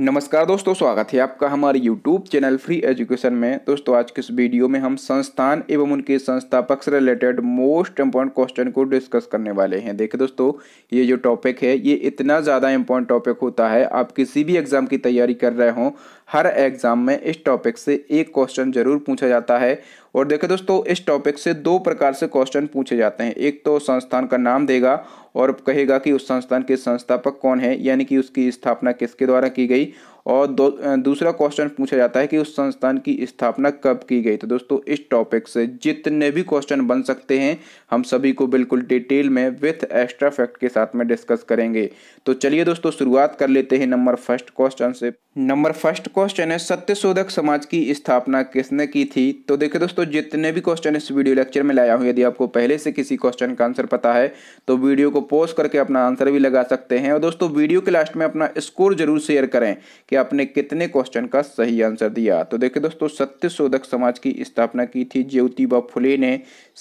नमस्कार दोस्तों स्वागत है आपका हमारे YouTube चैनल फ्री एजुकेशन में दोस्तों आज के इस वीडियो में हम संस्थान एवं उनके संस्थापक से रिलेटेड मोस्ट इम्पॉर्टेंट क्वेश्चन को डिस्कस करने वाले हैं देखिए दोस्तों ये जो टॉपिक है ये इतना ज़्यादा इम्पॉर्टेंट टॉपिक होता है आप किसी भी एग्ज़ाम की तैयारी कर रहे हों हर एग्जाम में इस टॉपिक से एक क्वेश्चन जरूर पूछा जाता है और देखें दोस्तों इस टॉपिक से दो प्रकार से क्वेश्चन पूछे जाते हैं एक तो संस्थान का नाम देगा और कहेगा कि उस संस्थान के संस्थापक कौन है यानी कि उसकी स्थापना किसके द्वारा की गई और दो दूसरा क्वेश्चन पूछा जाता है कि उस संस्थान की स्थापना कब की गई तो दोस्तों इस टॉपिक से जितने भी क्वेश्चन बन सकते हैं हम सभी को बिल्कुल डिटेल में विथ एक्स्ट्रा फैक्ट के साथ में डिस्कस करेंगे तो चलिए दोस्तों शुरुआत कर लेते हैं नंबर फर्स्ट क्वेश्चन से नंबर फर्स्ट क्वेश्चन है सत्यशोधक समाज की स्थापना किसने की थी तो देखिए दोस्तों जितने भी क्वेश्चन इस वीडियो लेक्चर में लाया हूँ यदि आपको पहले से किसी क्वेश्चन का आंसर पता है तो वीडियो को पॉज करके अपना आंसर भी लगा सकते हैं और दोस्तों वीडियो के लास्ट में अपना स्कोर जरूर शेयर करें कि आपने कितने क्वेश्चन का सही आंसर दिया तो देखिए दोस्तों सत्य शोधक समाज की स्थापना की थी ज्योतिबा फुले ने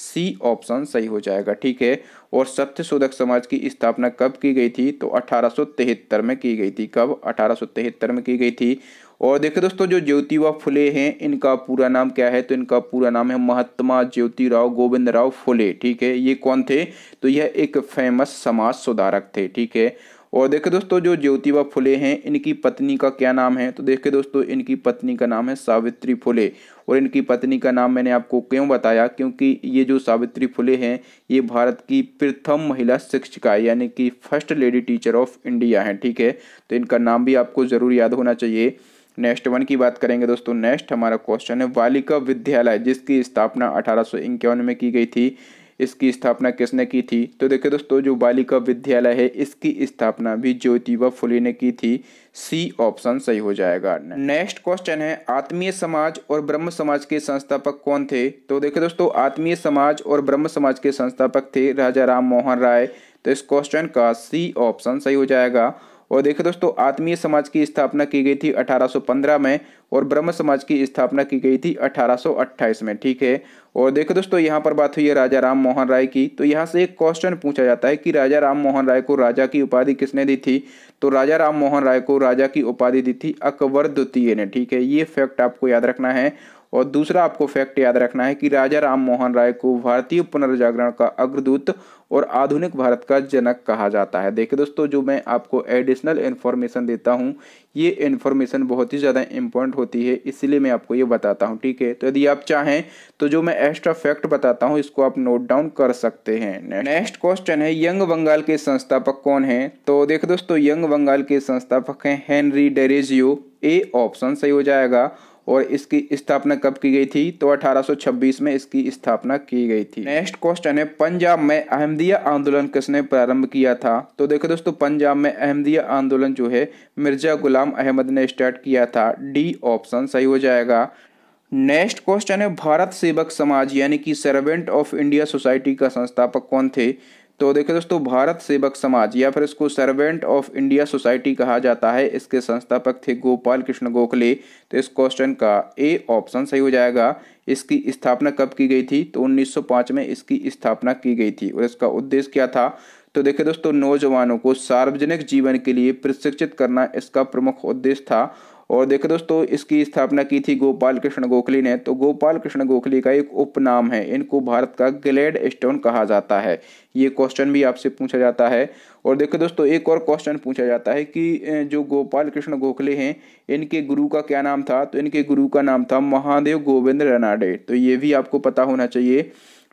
सी ऑप्शन सही हो जाएगा ठीक है और सत्य शोधक समाज की स्थापना कब की गई थी तो अठारह में की गई थी कब अठारह में की गई थी और देखिए दोस्तों जो ज्योतिबा फुले हैं इनका पूरा नाम क्या है तो इनका पूरा नाम है महात्मा ज्योतिराव गोविंद राव फुले ठीक है ये कौन थे तो यह एक फेमस समाज सुधारक थे ठीक है और देखे दोस्तों जो ज्योतिबा फुले हैं इनकी पत्नी का क्या नाम है तो देखे दोस्तों इनकी पत्नी का नाम है सावित्री फुले और इनकी पत्नी का नाम मैंने आपको क्यों बताया क्योंकि ये जो सावित्री फुले हैं ये भारत की प्रथम महिला शिक्षिका यानी कि first lady teacher of India हैं ठीक है तो इनका नाम भी आपको ज़रूर याद होना चाहिए नेक्स्ट वन की बात करेंगे दोस्तों नेक्स्ट हमारा क्वेश्चन है बालिका विद्यालय जिसकी स्थापना अठारह में की गई थी इसकी स्थापना किसने की थी तो देखिए दोस्तों जो बालिका विद्यालय है इसकी स्थापना भी ज्योतिबा फुले ने की थी सी ऑप्शन सही हो जाएगा नेक्स्ट क्वेश्चन है आत्मीय समाज और ब्रह्म समाज के संस्थापक कौन थे तो देखिए दोस्तों आत्मीय समाज और ब्रह्म समाज के संस्थापक थे राजा राम मोहन राय तो इस क्वेश्चन का सी ऑप्शन सही हो जाएगा और देखिए दोस्तों आत्मीय समाज की स्थापना की गई थी 1815 में और ब्रह्म समाज की स्थापना की गई थी 1828 में ठीक है और देखो दोस्तों यहाँ पर बात हुई है राजा राम मोहन राय की तो यहाँ से एक क्वेश्चन पूछा जाता है कि राजा राम मोहन राय को राजा की उपाधि किसने दी थी तो राजा राम मोहन राय को राजा की उपाधि दी थी अकबर द्वितीय ने ठीक है ये फैक्ट आपको याद रखना है और दूसरा आपको फैक्ट याद रखना है कि राजा राम मोहन राय को भारतीय पुनर्जागरण का अग्रदूत और आधुनिक भारत का जनक कहा जाता है देखिए दोस्तों जो मैं आपको एडिशनल इन्फॉर्मेशन देता हूँ ये इन्फॉर्मेशन बहुत ही ज़्यादा इंपॉर्टेंट होती है इसलिए मैं आपको ये बताता हूँ ठीक है तो यदि आप चाहें तो जो मैं एक्स्ट्रा फैक्ट बताता हूँ इसको आप नोट डाउन कर सकते हैं नेक्स्ट क्वेश्चन है यंग बंगाल के संस्थापक कौन है तो देखो दोस्तों यंग बंगाल के संस्थापक हैं हेनरी डेरेजियो ए ऑप्शन सही हो जाएगा और इसकी स्थापना कब की गई थी तो 1826 में इसकी स्थापना की गई थी नेक्स्ट क्वेश्चन है पंजाब में अहमदिया आंदोलन किसने प्रारंभ किया था तो देखो दोस्तों पंजाब में अहमदिया आंदोलन जो है मिर्जा गुलाम अहमद ने स्टार्ट किया था डी ऑप्शन सही हो जाएगा नेक्स्ट क्वेश्चन है भारत सेवक समाज यानी कि सर्वेंट ऑफ इंडिया सोसाइटी का संस्थापक कौन थे तो देखिए दोस्तों भारत सेवक समाज या फिर इसको सर्वेंट ऑफ इंडिया सोसाइटी कहा जाता है इसके संस्थापक थे गोपाल कृष्ण गोखले तो इस क्वेश्चन का ए ऑप्शन सही हो जाएगा इसकी स्थापना कब की गई थी तो 1905 में इसकी स्थापना की गई थी और इसका उद्देश्य क्या था तो देखिए दोस्तों नौजवानों को सार्वजनिक जीवन के लिए प्रशिक्षित करना इसका प्रमुख उद्देश्य था और देखो दोस्तों इसकी स्थापना की थी गोपाल कृष्ण गोखले ने तो गोपाल कृष्ण गोखले का एक उपनाम है इनको भारत का ग्लेड स्टोन कहा जाता है ये क्वेश्चन भी आपसे पूछा जाता है और देखो दोस्तों एक और क्वेश्चन पूछा जाता है कि जो गोपाल कृष्ण गोखले हैं इनके गुरु का क्या नाम था तो इनके गुरु का नाम था महादेव गोविंद रनाडे तो ये भी आपको पता होना चाहिए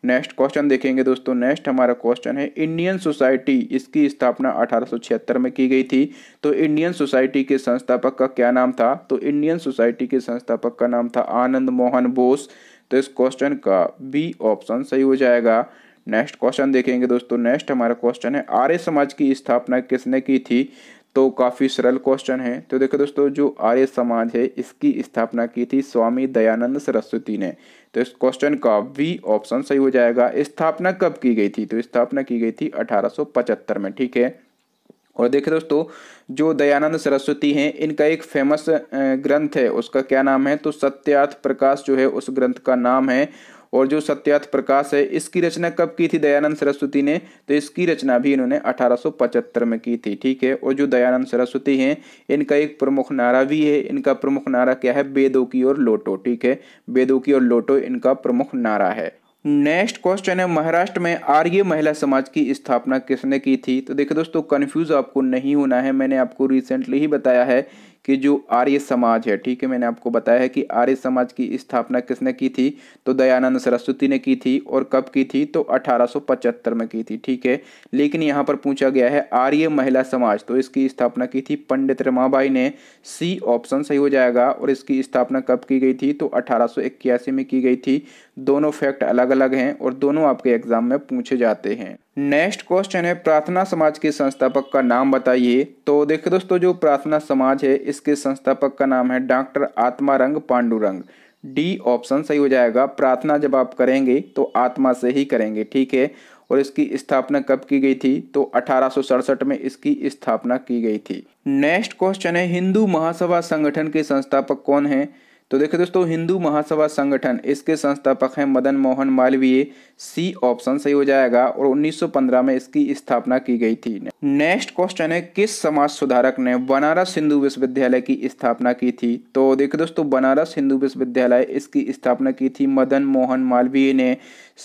नेक्स्ट क्वेश्चन देखेंगे दोस्तों नेक्स्ट हमारा क्वेश्चन है इंडियन सोसाइटी इसकी स्थापना 1876 में की गई थी तो इंडियन सोसाइटी के संस्थापक का क्या नाम था तो इंडियन सोसाइटी के संस्थापक का नाम था आनंद मोहन बोस तो इस क्वेश्चन का बी ऑप्शन सही हो जाएगा नेक्स्ट क्वेश्चन देखेंगे दोस्तों नेक्स्ट हमारा क्वेश्चन है आर्य समाज की स्थापना किसने की थी तो काफ़ी सरल क्वेश्चन है तो देखो दोस्तों जो आर्य समाज है इसकी स्थापना की थी स्वामी दयानंद सरस्वती ने तो इस क्वेश्चन का वी ऑप्शन सही हो जाएगा स्थापना कब की गई थी तो स्थापना की गई थी 1875 में ठीक है और देखे दोस्तों जो दयानंद सरस्वती हैं इनका एक फेमस ग्रंथ है उसका क्या नाम है तो सत्यार्थ प्रकाश जो है उस ग्रंथ का नाम है और जो सत्यार्थ प्रकाश है इसकी रचना कब की थी दयानंद सरस्वती ने तो इसकी रचना भी इन्होंने 1875 में की थी ठीक है और जो दयानंद सरस्वती हैं इनका एक प्रमुख नारा भी है इनका प्रमुख नारा क्या है बेदो की और लोटो ठीक है बेदो की और लोटो इनका प्रमुख नारा है नेक्स्ट क्वेश्चन है महाराष्ट्र में आर्य महिला समाज की स्थापना किसने की थी तो देखिए दोस्तों कंफ्यूज आपको नहीं होना है मैंने आपको रिसेंटली ही बताया है कि जो आर्य समाज है ठीक है मैंने आपको बताया है कि आर्य समाज की स्थापना किसने की थी तो दयानंद सरस्वती ने की थी और कब की थी तो 1875 में की थी ठीक है लेकिन यहाँ पर पूछा गया है आर्य महिला समाज तो इसकी स्थापना की थी पंडित रमाबाई ने सी ऑप्शन सही हो जाएगा और इसकी स्थापना कब की गई थी तो अठारह में की गई थी दोनों फैक्ट अलग अलग हैं और दोनों आपके एग्जाम में पूछे जाते हैं नेक्स्ट क्वेश्चन है प्रार्थना समाज के संस्थापक का नाम बताइए तो देखिए दोस्तों जो प्रार्थना समाज है इसके संस्थापक का नाम है doctor Atmaram Pandurang D option सही हो जाएगा प्रार्थना जब आप करेंगे तो आत्मा से ही करेंगे ठीक है और इसकी स्थापना कब की गई थी तो अठारह में इसकी स्थापना की गई थी नेक्स्ट क्वेश्चन है हिंदू महासभा संगठन के संस्थापक कौन है तो देखिए दोस्तों हिंदू महासभा संगठन इसके संस्थापक हैं मदन मोहन मालवीय सी ऑप्शन सही हो जाएगा और 1915 में इसकी स्थापना की गई थी नेक्स्ट क्वेश्चन है किस समाज सुधारक ने बनारस हिंदू विश्वविद्यालय की स्थापना की थी तो देखिए दोस्तों बनारस हिंदू विश्वविद्यालय इसकी स्थापना की थी मदन मोहन मालवीय ने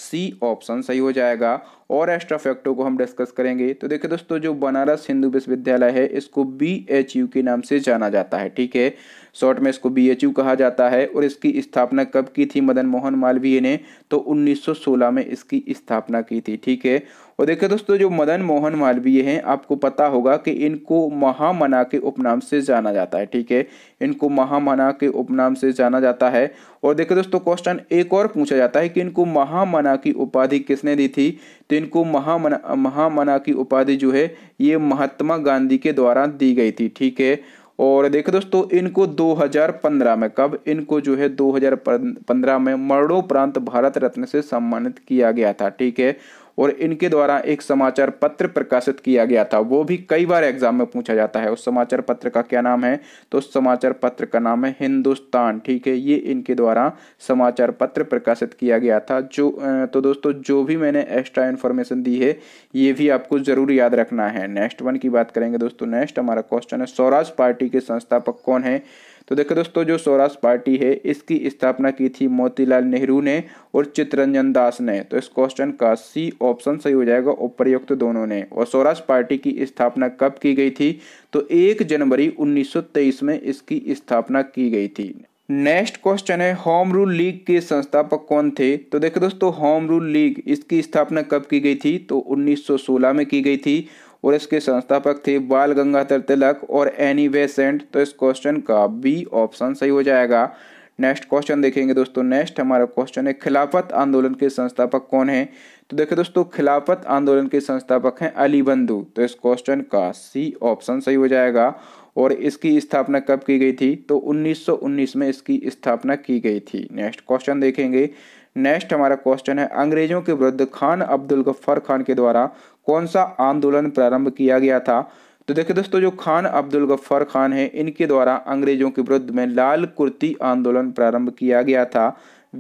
सी ऑप्शन सही हो जाएगा और एक्स्ट्रा फैक्टो को हम डिस्कस करेंगे तो देखिए दोस्तों जो बनारस हिंदू विश्वविद्यालय है इसको बी एच यू के नाम से जाना जाता है ठीक है शॉर्ट में इसको बीएचयू कहा जाता है और इसकी स्थापना कब की थी मदन मोहन मालवीय ने तो 1916 में इसकी स्थापना की थी ठीक है और देखिए दोस्तों जो मदन मोहन मालवीय हैं आपको पता होगा कि इनको महामना के उपनाम से जाना जाता है ठीक है इनको महामना के उपनाम से जाना जाता है और देखिए दोस्तों क्वेश्चन एक और पूछा जाता है कि इनको महामना की उपाधि किसने दी थी तो इनको महामना महामना की उपाधि जो है ये महात्मा गांधी के द्वारा दी गई थी ठीक है और देखो दोस्तों इनको 2015 में कब इनको जो है 2015 में मरणोपरांत भारत रत्न से सम्मानित किया गया था ठीक है और इनके द्वारा एक समाचार पत्र प्रकाशित किया गया था वो भी कई बार एग्जाम में पूछा जाता है उस समाचार पत्र का क्या नाम है तो उस समाचार पत्र का नाम है हिंदुस्तान ठीक है ये इनके द्वारा समाचार पत्र प्रकाशित किया गया था जो तो दोस्तों जो भी मैंने एक्स्ट्रा इन्फॉर्मेशन दी है ये भी आपको जरूर याद रखना है नेक्स्ट वन की बात करेंगे दोस्तों नेक्स्ट हमारा क्वेश्चन है स्वराज पार्टी के संस्थापक कौन है तो देखो दोस्तों जो स्वराज पार्टी है इसकी स्थापना की थी मोतीलाल नेहरू ने और चित्तरंजन दास ने तो इस क्वेश्चन का सी ऑप्शन सही हो जाएगा उपरयुक्त दोनों ने और स्वराज पार्टी की स्थापना कब की गई थी तो एक जनवरी उन्नीस में इसकी स्थापना की गई थी नेक्स्ट क्वेश्चन है होम रूल लीग के संस्थापक कौन थे तो देखो दोस्तों होम रूल लीग इसकी स्थापना कब की गई थी तो 1916 में की गई थी और इसके संस्थापक थे बाल गंगाधर तिलक और एनी बेसेंट तो इस क्वेश्चन का बी ऑप्शन सही हो जाएगा नेक्स्ट क्वेश्चन देखेंगे दोस्तों नेक्स्ट हमारा क्वेश्चन है खिलाफत आंदोलन के संस्थापक कौन है तो देखिए दोस्तों खिलाफत आंदोलन के संस्थापक हैं अली बंधु तो इस क्वेश्चन का सी ऑप्शन सही हो जाएगा और इसकी स्थापना कब की गई थी तो 1919 में इसकी स्थापना की गई थी नेक्स्ट क्वेश्चन देखेंगे नेक्स्ट हमारा क्वेश्चन है अंग्रेजों के विरुद्ध खान अब्दुल गफ्फर खान के द्वारा कौन सा आंदोलन प्रारंभ किया गया था तो देखिए दोस्तों जो खान अब्दुल गफ्फर खान है इनके द्वारा अंग्रेजों के विरुद्ध में लाल कुर्ती आंदोलन प्रारंभ किया गया था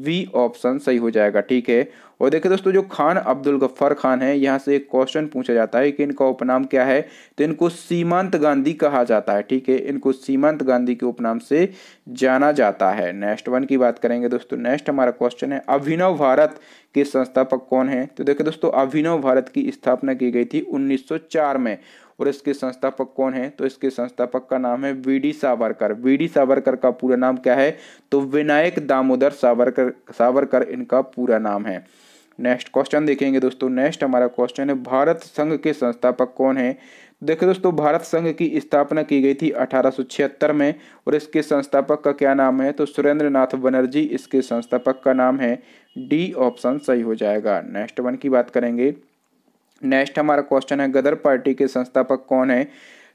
वी ऑप्शन सही हो जाएगा ठीक है और देखिए दोस्तों जो खान अब्दुल गफ्फार खान है यहाँ से एक क्वेश्चन पूछा जाता है कि इनका उपनाम क्या है तो इनको सीमांत गांधी कहा जाता है ठीक है इनको सीमांत गांधी के उपनाम से जाना जाता है नेक्स्ट वन की बात करेंगे दोस्तों नेक्स्ट हमारा क्वेश्चन है अभिनव भारत के संस्थापक कौन है तो देखिये दोस्तों अभिनव भारत की स्थापना की गई थी उन्नीस में और इसके संस्थापक कौन है तो इसके संस्थापक का नाम है V D Savarkar V D Savarkar का पूरा नाम क्या है तो विनायक दामोदर सावरकर सावरकर इनका पूरा नाम है नेक्स्ट क्वेश्चन देखेंगे दोस्तों नेक्स्ट हमारा क्वेश्चन है भारत संघ के संस्थापक कौन है देखिए दोस्तों भारत संघ की स्थापना की गई थी अठारह में और इसके संस्थापक का क्या नाम है तो सुरेंद्र नाथ बनर्जी इसके संस्थापक का नाम है डी ऑप्शन सही हो जाएगा नेक्स्ट वन की बात करेंगे नेक्स्ट हमारा क्वेश्चन है गदर पार्टी के संस्थापक कौन है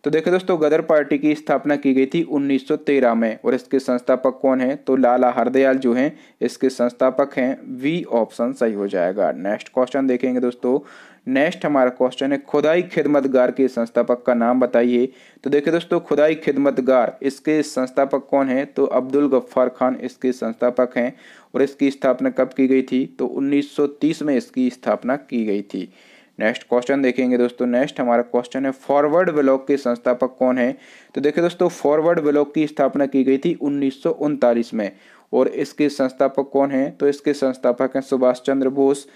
तो देखिए दोस्तों गदर पार्टी की स्थापना की गई थी 1913 में और इसके संस्थापक कौन है तो लाला हरदयाल जो हैं इसके संस्थापक हैं वी ऑप्शन सही हो जाएगा नेक्स्ट क्वेश्चन देखेंगे दोस्तों नेक्स्ट हमारा क्वेश्चन है खुदाई खिदमतगार के संस्थापक का नाम बताइए तो देखिए दोस्तों खुदाई खिदमतगार इसके संस्थापक कौन है तो अब्दुल गफ्फार खान इसके संस्थापक हैं और इसकी स्थापना कब की गई थी तो 1930 में इसकी स्थापना की गई थी नेक्स्ट क्वेश्चन देखेंगे दोस्तों नेक्स्ट हमारा क्वेश्चन है फॉरवर्ड ब्लॉक के संस्थापक कौन है तो देखिए दोस्तों फॉरवर्ड ब्लॉक की स्थापना की गई थी उन्नीस में और इसके संस्थापक कौन है तो इसके संस्थापक हैं सुभाष चंद्र बोस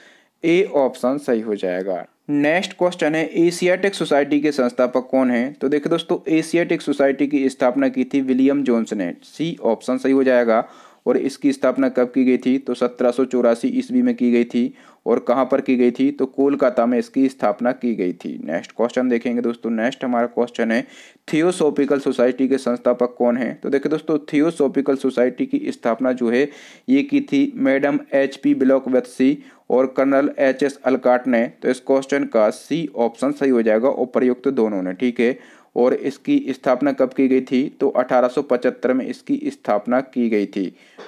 ए ऑप्शन सही हो जाएगा नेक्स्ट क्वेश्चन है एशियाटिक सोसाइटी के संस्थापक कौन है तो देखिए दोस्तों एशियाटिक सोसाइटी की स्थापना की थी विलियम जोन्स ने सी ऑप्शन सही हो जाएगा और इसकी स्थापना कब की गई थी तो सत्रह ईस्वी में की गई थी और कहाँ पर की गई थी तो कोलकाता में इसकी स्थापना की गई थी नेक्स्ट क्वेश्चन देखेंगे दोस्तों नेक्स्ट हमारा क्वेश्चन है थियोसोफिकल सोसाइटी के संस्थापक कौन है तो देखिए दोस्तों थियोसोफिकल सोसाइटी की स्थापना जो है ये की थी madam H P Blavatsky और कर्नल एच एस अलकाट ने तो इस क्वेश्चन का सी ऑप्शन सही हो जाएगा और प्रयुक्त दोनों ने ठीक है और इसकी स्थापना कब की गई थी तो 1875 में इसकी स्थापना की गई थी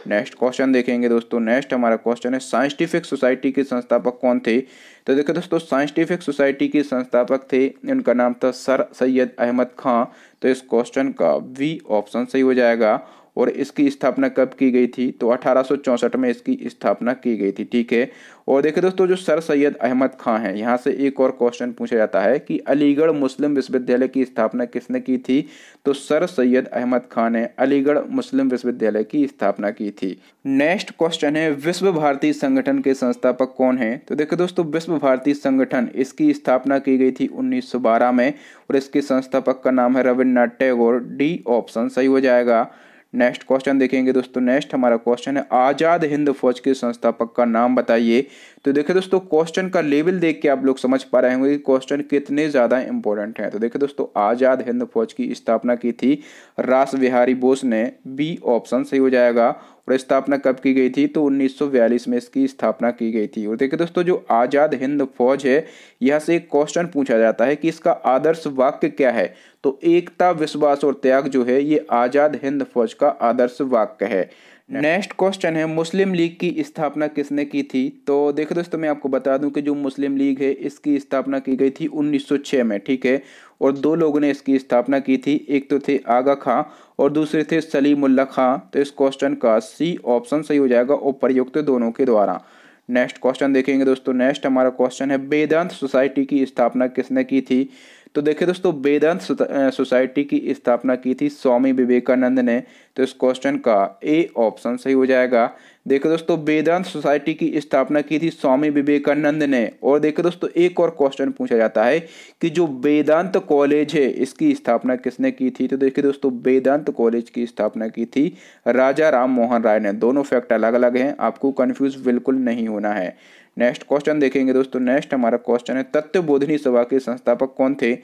नेक्स्ट क्वेश्चन देखेंगे दोस्तों नेक्स्ट हमारा क्वेश्चन है साइंटिफिक सोसाइटी के संस्थापक कौन थे तो देखो दोस्तों साइंटिफिक सोसाइटी के संस्थापक थे उनका नाम था सर सैयद अहमद खां तो इस क्वेश्चन का वी ऑप्शन सही हो जाएगा और इसकी स्थापना कब की गई थी तो अठारह में इसकी स्थापना की गई थी ठीक है और देखिए दोस्तों जो सर सैयद अहमद खां हैं यहाँ से एक और क्वेश्चन पूछा जाता है कि अलीगढ़ मुस्लिम विश्वविद्यालय की स्थापना किसने की थी तो सर सैयद अहमद खान ने अलीगढ़ मुस्लिम विश्वविद्यालय की स्थापना की थी नेक्स्ट क्वेश्चन है विश्व भारती संगठन के संस्थापक कौन है तो देखिए दोस्तों विश्व भारती संगठन इसकी स्थापना की गई थी उन्नीस में और इसके संस्थापक का नाम है रविन्द्रनाथ टैगोर डी ऑप्शन सही हो जाएगा नेक्स्ट क्वेश्चन देखेंगे दोस्तों नेक्स्ट हमारा क्वेश्चन है आज़ाद हिंद फौज के संस्थापक का नाम बताइए तो देखिए दोस्तों क्वेश्चन का लेवल देख के आप लोग समझ पा रहे होंगे कि क्वेश्चन कितने ज़्यादा इंपॉर्टेंट हैं तो देखिए दोस्तों आज़ाद हिंद फौज की स्थापना की थी रास बिहारी बोस ने बी ऑप्शन सही हो जाएगा और स्थापना कब की गई थी तो 1942 में इसकी स्थापना की गई थी और देखिए दोस्तों जो आज़ाद हिंद फौज है यहाँ से एक क्वेश्चन पूछा जाता है कि इसका आदर्श वाक्य क्या है तो एकता विश्वास और त्याग जो है ये आज़ाद हिंद फौज का आदर्श वाक्य है नेक्स्ट क्वेश्चन है मुस्लिम लीग की स्थापना किसने की थी तो देखो दोस्तों मैं आपको बता दूं कि जो मुस्लिम लीग है इसकी स्थापना की गई थी 1906 में ठीक है और दो लोगों ने इसकी स्थापना की थी एक तो थे आगा खां और दूसरे थे सलीमुल्ला खां तो इस क्वेश्चन का सी ऑप्शन सही हो जाएगा उपरयुक्त दोनों के द्वारा नेक्स्ट क्वेश्चन देखेंगे दोस्तों नेक्स्ट हमारा क्वेश्चन है वेदांत सोसाइटी की स्थापना किसने की थी तो देखिए दोस्तों वेदांत सोसाइटी की स्थापना की थी स्वामी विवेकानंद ने तो इस क्वेश्चन का ए ऑप्शन सही हो जाएगा देखो दोस्तों वेदांत सोसाइटी की स्थापना की थी स्वामी विवेकानंद ने और देखो दोस्तों एक और क्वेश्चन पूछा जाता है कि जो वेदांत कॉलेज है इसकी स्थापना किसने की थी तो देखिए दोस्तों वेदांत कॉलेज की स्थापना की थी राजा राम मोहन राय ने दोनों फैक्ट अलग अलग हैं आपको कन्फ्यूज बिल्कुल नहीं होना है नेक्स्ट क्वेश्चन देखेंगे दोस्तों नेक्स्ट हमारा क्वेश्चन है तत्व बोधनी सभा के संस्थापक कौन थे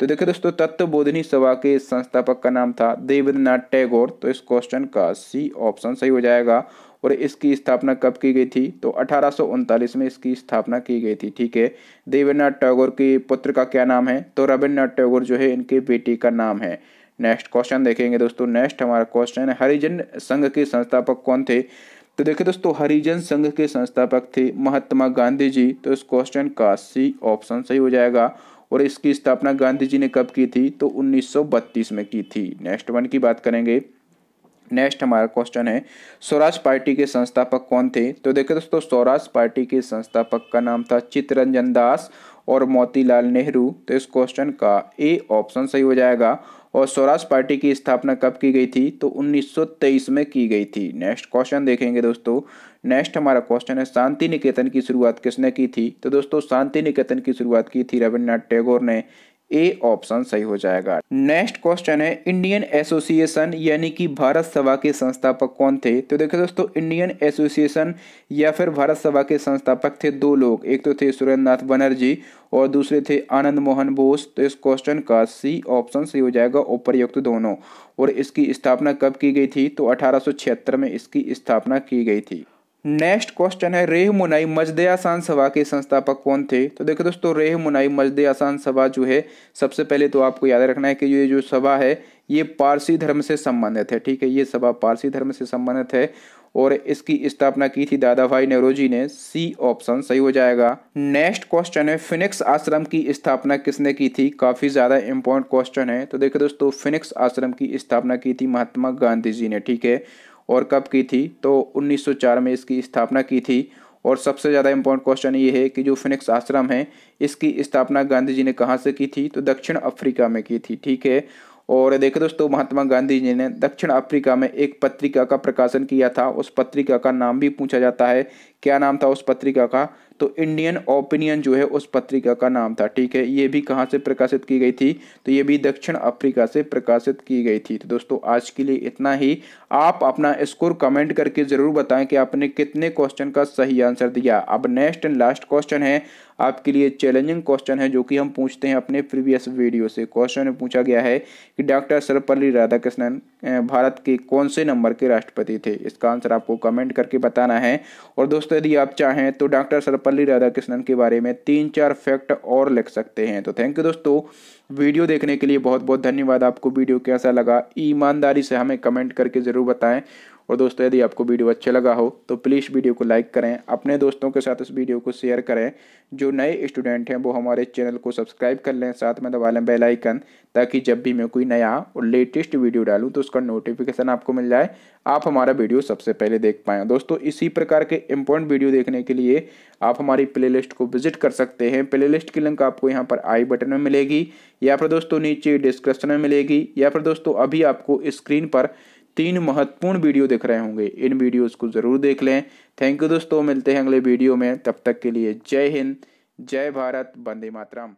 तो देखिए दोस्तों तत्व बोधनी सभा के संस्थापक का नाम था देवेंद्रनाथ टैगोर तो इस क्वेश्चन का सी ऑप्शन सही हो जाएगा और इसकी स्थापना कब की गई थी तो अठारह में इसकी स्थापना की गई थी ठीक है देवेंद्रनाथ टैगोर के पुत्र का क्या नाम है तो रविन्द्रनाथ टैगोर जो है इनके बेटी का नाम है नेक्स्ट क्वेश्चन देखेंगे दोस्तों नेक्स्ट हमारा क्वेश्चन है हरिजन संघ के संस्थापक कौन थे तो देखिए दोस्तों हरिजन संघ के संस्थापक थे महात्मा गांधी जी तो इस क्वेश्चन का सी ऑप्शन सही हो जाएगा और इसकी स्थापना गांधी जी ने कब की थी तो 1932 में की थी नेक्स्ट वन की बात करेंगे नेक्स्ट हमारा क्वेश्चन है स्वराज पार्टी के संस्थापक कौन थे तो देखिए दोस्तों स्वराज पार्टी के संस्थापक का नाम था चित्तरंजन दास और मोतीलाल नेहरू तो इस क्वेश्चन का ए ऑप्शन सही हो जाएगा और स्वराज पार्टी की स्थापना कब की गई थी तो 1923 में की गई थी नेक्स्ट क्वेश्चन देखेंगे दोस्तों नेक्स्ट हमारा क्वेश्चन है शांति निकेतन की शुरुआत किसने की थी तो दोस्तों शांति निकेतन की शुरुआत की थी रविन्द्रनाथ टैगोर ने ए ऑप्शन सही हो जाएगा नेक्स्ट क्वेश्चन है इंडियन एसोसिएशन यानी कि भारत सभा के संस्थापक कौन थे तो देखिए दोस्तों इंडियन एसोसिएशन या फिर भारत सभा के संस्थापक थे दो लोग एक तो थे सुरेंद्र नाथ बनर्जी और दूसरे थे आनंद मोहन बोस तो इस क्वेश्चन का सी ऑप्शन सही हो जाएगा उपरयुक्त दोनों और इसकी स्थापना कब की गई थी तो अठारह में इसकी स्थापना की गई थी नेक्स्ट क्वेश्चन है रेह मुनाई मजदे आसान सभा के संस्थापक कौन थे तो देखो दोस्तों रेह मुनाई मजदे आसान सभा जो है सबसे पहले तो आपको याद रखना है कि ये जो सभा है ये पारसी धर्म से संबंधित है ठीक है ये सभा पारसी धर्म से संबंधित है और इसकी स्थापना की थी दादा भाई नेहरू जी ने सी ऑप्शन सही हो जाएगा नेक्स्ट क्वेश्चन है फिनिक्स आश्रम की स्थापना किसने की थी काफ़ी ज़्यादा इंपॉर्टेंट क्वेश्चन है तो देखो दोस्तों फिनिक्स आश्रम की स्थापना की थी महात्मा गांधी जी ने ठीक है और कब की थी तो 1904 में इसकी स्थापना की थी और सबसे ज़्यादा इम्पोर्टेंट क्वेश्चन ये है कि जो फिनिक्स आश्रम है इसकी स्थापना गांधी जी ने कहाँ से की थी तो दक्षिण अफ्रीका में की थी ठीक है और देखो दोस्तों महात्मा गांधी जी ने दक्षिण अफ्रीका में एक पत्रिका का प्रकाशन किया था उस पत्रिका का नाम भी पूछा जाता है क्या नाम था उस पत्रिका का तो इंडियन ओपिनियन जो है उस पत्रिका का नाम था ठीक है ये भी कहाँ से प्रकाशित की गई थी तो ये भी दक्षिण अफ्रीका से प्रकाशित की गई थी तो दोस्तों आज के लिए इतना ही आप अपना स्कोर कमेंट करके ज़रूर बताएं कि आपने कितने क्वेश्चन का सही आंसर दिया अब नेक्स्ट एंड लास्ट क्वेश्चन है आपके लिए चैलेंजिंग क्वेश्चन है जो कि हम पूछते हैं अपने प्रीवियस वीडियो से क्वेश्चन में पूछा गया है कि डॉक्टर सर्वपल्ली राधाकृष्णन भारत के कौन से नंबर के राष्ट्रपति थे इसका आंसर आपको कमेंट करके बताना है और दोस्तों यदि आप चाहें तो डॉक्टर सर्वपल्ली राधाकृष्णन के बारे में तीन चार फैक्ट और लिख सकते हैं तो थैंक यू दोस्तों वीडियो देखने के लिए बहुत बहुत धन्यवाद आपको वीडियो कैसा लगा ईमानदारी से हमें कमेंट करके ज़रूर बताएं और दोस्तों यदि आपको वीडियो अच्छा लगा हो तो प्लीज़ वीडियो को लाइक करें अपने दोस्तों के साथ इस वीडियो को शेयर करें जो नए स्टूडेंट हैं वो हमारे चैनल को सब्सक्राइब कर लें साथ में दबा लें बेलाइकन ताकि जब भी मैं कोई नया और लेटेस्ट वीडियो डालूँ तो उसका नोटिफिकेशन आपको मिल जाए आप हमारा वीडियो सबसे पहले देख पाएँ दोस्तों इसी प्रकार के इम्पोर्टेंट वीडियो देखने के लिए आप हमारी प्ले को विजिट कर सकते हैं लिस्ट की लिंक आपको यहाँ पर आई बटन में मिलेगी या फिर दोस्तों नीचे डिस्क्रिप्शन में मिलेगी या फिर दोस्तों अभी आपको स्क्रीन पर तीन महत्वपूर्ण वीडियो देख रहे होंगे इन वीडियोस को ज़रूर देख लें थैंक यू दोस्तों मिलते हैं अगले वीडियो में तब तक के लिए जय हिंद जय भारत वंदे मातरम